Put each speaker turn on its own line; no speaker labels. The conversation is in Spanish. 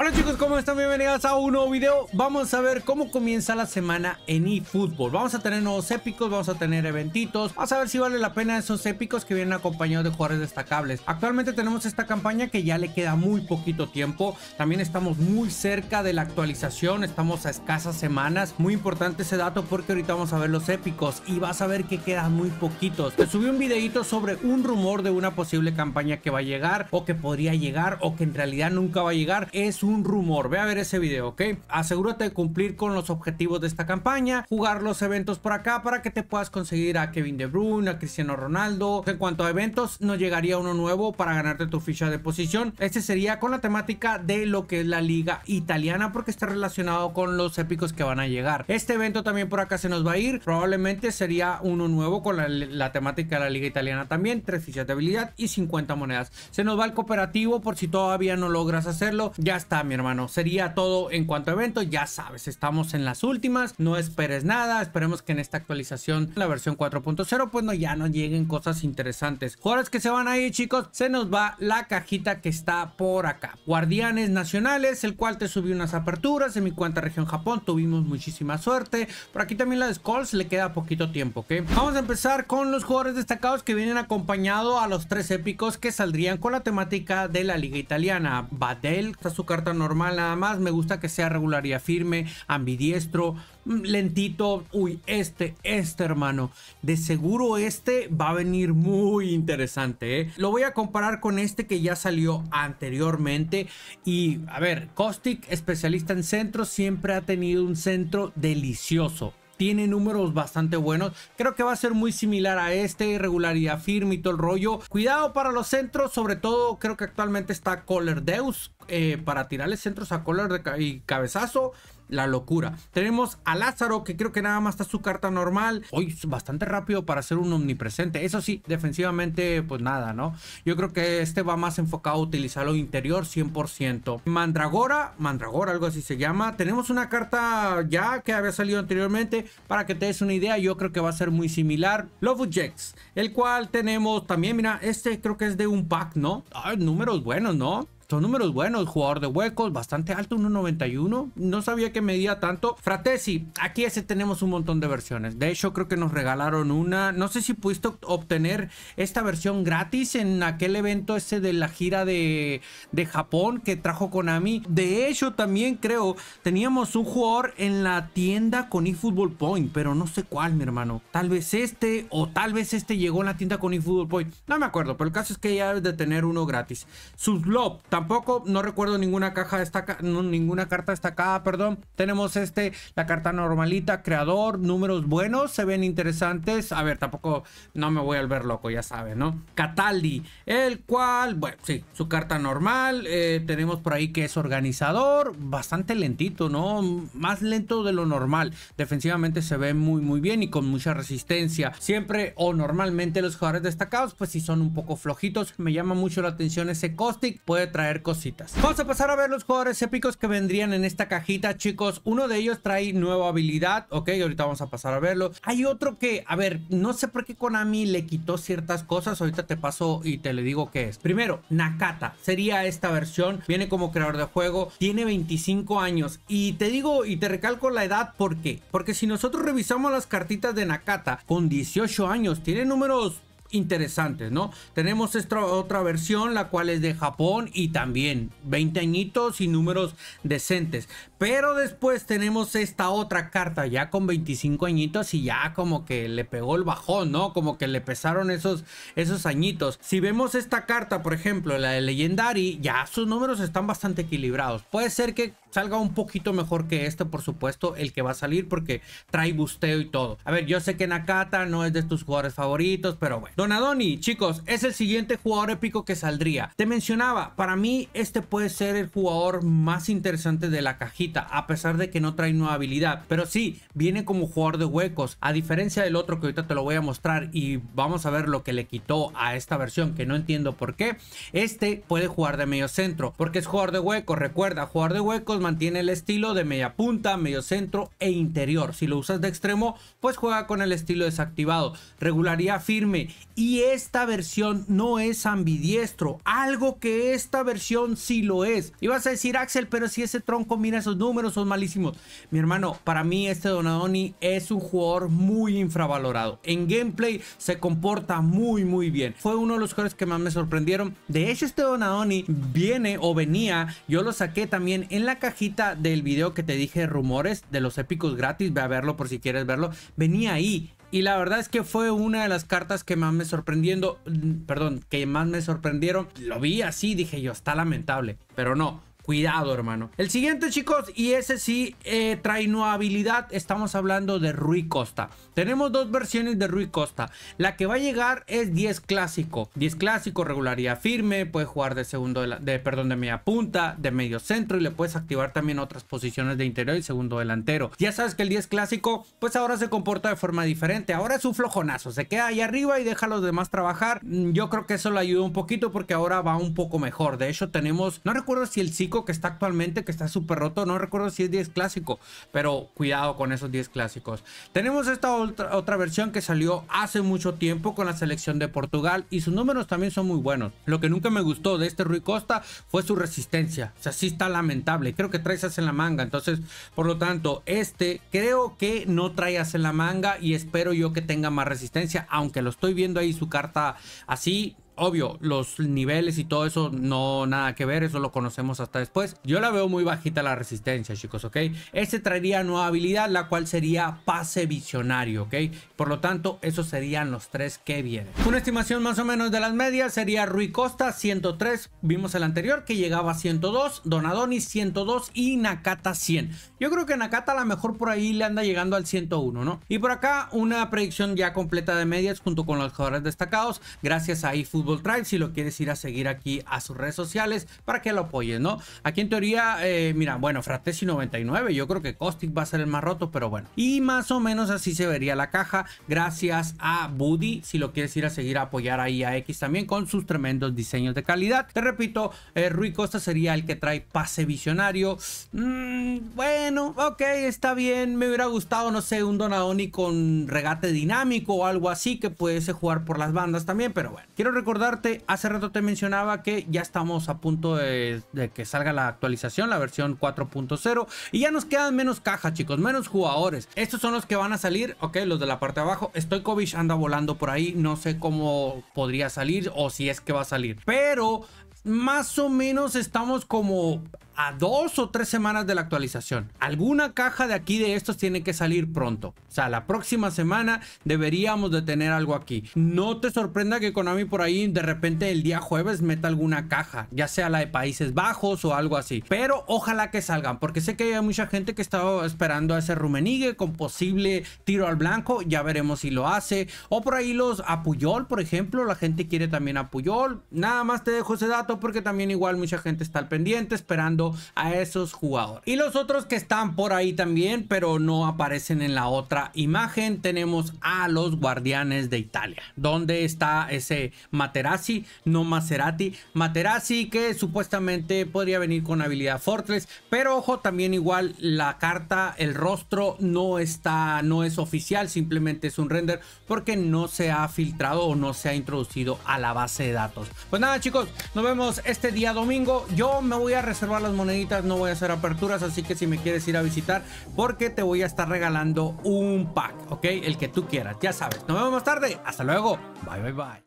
Hola chicos, ¿cómo están? Bienvenidos a un nuevo video. Vamos a ver cómo comienza la semana en eFootball. Vamos a tener nuevos épicos, vamos a tener eventitos. Vamos a ver si vale la pena esos épicos que vienen acompañados de jugadores destacables. Actualmente tenemos esta campaña que ya le queda muy poquito tiempo. También estamos muy cerca de la actualización. Estamos a escasas semanas. Muy importante ese dato porque ahorita vamos a ver los épicos y vas a ver que quedan muy poquitos. Te subí un videito sobre un rumor de una posible campaña que va a llegar o que podría llegar o que en realidad nunca va a llegar. Es un rumor. Ve a ver ese video, ¿ok? Asegúrate de cumplir con los objetivos de esta campaña, jugar los eventos por acá para que te puedas conseguir a Kevin De Bruyne, a Cristiano Ronaldo. En cuanto a eventos, nos llegaría uno nuevo para ganarte tu ficha de posición. Este sería con la temática de lo que es la liga italiana porque está relacionado con los épicos que van a llegar. Este evento también por acá se nos va a ir. Probablemente sería uno nuevo con la, temática de la liga italiana también. Tres fichas de habilidad y 50 monedas. Se nos va el cooperativo por si todavía no logras hacerlo. Ya está mi hermano. Sería todo en cuanto a evento. Ya sabes, estamos en las últimas. No esperes nada. Esperemos que en esta actualización, la versión 4.0, pues no, ya no lleguen cosas interesantes. Jugadores que se van ahí, chicos, se nos va la cajita que está por acá. Guardianes Nacionales, el cual te subí unas aperturas en mi cuenta región Japón. Tuvimos muchísima suerte. Por aquí también la de Skulls le queda poquito tiempo, ¿ok? Vamos a empezar con los jugadores destacados que vienen acompañados a los tres épicos que saldrían con la temática de la liga italiana. Badel, está su carta normal nada más. Me gusta que sea regular y firme, ambidiestro, mm, lentito. Uy, este, este hermano. De seguro este va a venir muy interesante. ¿eh? Lo voy a comparar con este que ya salió anteriormente. Y a ver, Costic, especialista en centro, siempre ha tenido un centro delicioso tiene números bastante buenos. Creo que va a ser muy similar a este, regularidad firme y todo el rollo. Cuidado para los centros, sobre todo creo que actualmente está Color Deus eh, para tirarle centros a Color y cabezazo la locura. Tenemos a Lázaro, que creo que nada más está su carta normal. Hoy bastante rápido para ser un omnipresente. Eso sí, defensivamente, pues nada, ¿no? Yo creo que este va más enfocado a utilizar lo interior 100%. Mandragora, Mandragora, algo así se llama. Tenemos una carta ya que había salido anteriormente. Para que te des una idea, yo creo que va a ser muy similar. Love Jax, el cual tenemos también, mira, este creo que es de un pack, ¿no? Ay, ah, números buenos, ¿no? Son números buenos, jugador de huecos, bastante alto, 1.91. No sabía que medía tanto. Fratesi, aquí ese tenemos un montón de versiones. De hecho, creo que nos regalaron una. No sé si pudiste obtener esta versión gratis en aquel evento ese de la gira de, de Japón que trajo Konami. De hecho, también creo, teníamos un jugador en la tienda con eFootball Point, pero no sé cuál, mi hermano. Tal vez este o tal vez este llegó en la tienda con eFootball Point. No me acuerdo, pero el caso es que ya debes de tener uno gratis. Sublob Tampoco, no recuerdo ninguna caja destacada, ninguna carta destacada, perdón. Tenemos este, la carta normalita, creador, números buenos, se ven interesantes. A ver, tampoco, no me voy a volver loco, ya saben, ¿no? Cataldi, el cual, bueno, sí, su carta normal. Eh, tenemos por ahí que es organizador, bastante lentito, ¿no? Más lento de lo normal. Defensivamente se ve muy, muy bien y con mucha resistencia. Siempre o normalmente los jugadores destacados, pues si son un poco flojitos, me llama mucho la atención ese cóstic Puede traer traer cositas. Vamos a pasar a ver los jugadores épicos que vendrían en esta cajita, chicos. Uno de ellos trae nueva habilidad, ok, ahorita vamos a pasar a verlo. Hay otro que, a ver, no sé por qué Konami le quitó ciertas cosas, ahorita te paso y te le digo qué es. Primero, Nakata, sería esta versión, viene como creador de juego, tiene 25 años y te digo y te recalco la edad, porque Porque si nosotros revisamos las cartitas de Nakata con 18 años, tiene números interesantes, ¿no? Tenemos esta otra versión, la cual es de Japón y también 20 añitos y números decentes. Pero después tenemos esta otra carta ya con 25 añitos y ya como que le pegó el bajón, ¿no? Como que le pesaron esos, esos añitos. Si vemos esta carta, por ejemplo, la de Legendary, ya sus números están bastante equilibrados. Puede ser que salga un poquito mejor que este, por supuesto, el que va a salir porque trae busteo y todo. A ver, yo sé que Nakata no es de tus jugadores favoritos, pero bueno. Donadoni, chicos, es el siguiente jugador épico que saldría. Te mencionaba, para mí este puede ser el jugador más interesante de la cajita, a pesar de que no trae nueva habilidad. Pero sí, viene como jugador de huecos, a diferencia del otro que ahorita te lo voy a mostrar y vamos a ver lo que le quitó a esta versión, que no entiendo por qué. Este puede jugar de medio centro, porque es jugador de huecos, recuerda, jugador de huecos mantiene el estilo de media punta, medio centro e interior. Si lo usas de extremo, pues juega con el estilo desactivado. regularía firme. Y esta versión no es ambidiestro, algo que esta versión sí lo es. y vas a decir, Axel, pero si ese tronco mira esos números, son malísimos. Mi hermano, para mí este Donadoni es un jugador muy infravalorado. En gameplay se comporta muy, muy bien. Fue uno de los jugadores que más me sorprendieron. De hecho, este Donadoni viene o venía, yo lo saqué también en la caja cajita del video que te dije rumores de los épicos gratis, ve a verlo por si quieres verlo, venía ahí. Y la verdad es que fue una de las cartas que más me sorprendiendo, mm, perdón, que más me sorprendieron. Lo vi así, dije yo, está lamentable, pero no. Cuidado, hermano. El siguiente, chicos, y ese sí eh, trae nueva habilidad. Estamos hablando de Rui Costa. Tenemos dos versiones de Rui Costa. La que va a llegar es 10 clásico. 10 clásico, regularidad firme. Puede jugar de segundo de, perdón, de media punta, de medio centro. Y le puedes activar también otras posiciones de interior y segundo delantero. Ya sabes que el 10 clásico, pues ahora se comporta de forma diferente. Ahora es un flojonazo. Se queda ahí arriba y deja a los demás trabajar. Mm, yo creo que eso le ayuda un poquito porque ahora va un poco mejor. De hecho, tenemos, no recuerdo si el ciclo que está actualmente, que está súper roto. No recuerdo si es 10 clásico, pero cuidado con esos 10 clásicos. Tenemos esta otra, otra versión que salió hace mucho tiempo con la selección de Portugal y sus números también son muy buenos. Lo que nunca me gustó de este Rui Costa fue su resistencia. O sea, sí está lamentable. Creo que trae en la manga. Entonces, por lo tanto, este creo que no trae en la manga y espero yo que tenga más resistencia. Aunque lo estoy viendo ahí su carta así, Obvio, los niveles y todo eso no nada que ver, eso lo conocemos hasta después. Yo la veo muy bajita la resistencia, chicos, ¿ok? Este traería nueva habilidad, la cual sería pase visionario, ¿ok? Por lo tanto, esos serían los tres que vienen. Una estimación más o menos de las medias sería Rui Costa 103, vimos el anterior que llegaba a 102, Donadoni 102 y Nakata 100. Yo creo que Nakata a lo mejor por ahí le anda llegando al 101, ¿no? Y por acá una predicción ya completa de medias junto con los jugadores destacados, gracias a iFood si lo quieres ir a seguir aquí a sus redes sociales para que lo apoyes, ¿no? Aquí en teoría, eh, mira, bueno, Fratesi 99. Yo creo que costic va a ser el más roto, pero bueno. Y más o menos así se vería la caja. Gracias a Buddy. Si lo quieres ir a seguir a apoyar ahí a X también con sus tremendos diseños de calidad. Te repito, eh, Rui Costa sería el que trae pase visionario. Mm, bueno, ok, está bien. Me hubiera gustado, no sé, un Donadoni con regate dinámico o algo así que pudiese jugar por las bandas también, pero bueno. Quiero recordar recordarte, hace rato te mencionaba que ya estamos a punto de, que salga la actualización, la versión 4.0. Y ya nos quedan menos cajas, chicos, menos jugadores. Estos son los que van a salir, ok, los de la parte de abajo. kovish anda volando por ahí, no sé cómo podría salir o si es que va a salir. Pero más o menos estamos como a dos o tres semanas de la actualización. Alguna caja de aquí de estos tiene que salir pronto. O sea, la próxima semana deberíamos de tener algo aquí. No te sorprenda que Konami por ahí de repente el día jueves meta alguna caja, ya sea la de Países Bajos o algo así. Pero ojalá que salgan, porque sé que hay mucha gente que estaba esperando a ese Rumenigue con posible tiro al blanco. Ya veremos si lo hace. O por ahí los Apuyol, por ejemplo. La gente quiere también Apuyol. Nada más te dejo ese dato porque también igual mucha gente está al pendiente esperando a esos jugadores. Y los otros que están por ahí también, pero no aparecen en la otra imagen, tenemos a los guardianes de Italia. Donde está ese Materazzi? No Maserati. Materazzi que supuestamente podría venir con habilidad Fortress, pero ojo, también igual la carta, el rostro no está, no es oficial, simplemente es un render porque no se ha filtrado o no se ha introducido a la base de datos. Pues nada chicos, nos vemos este día domingo. Yo me voy a reservar los moneditas, no voy a hacer aperturas, así que si me quieres ir a visitar, porque te voy a estar regalando un pack, ¿ok? El que tú quieras, ya sabes. Nos vemos más tarde. Hasta luego. Bye, bye, bye.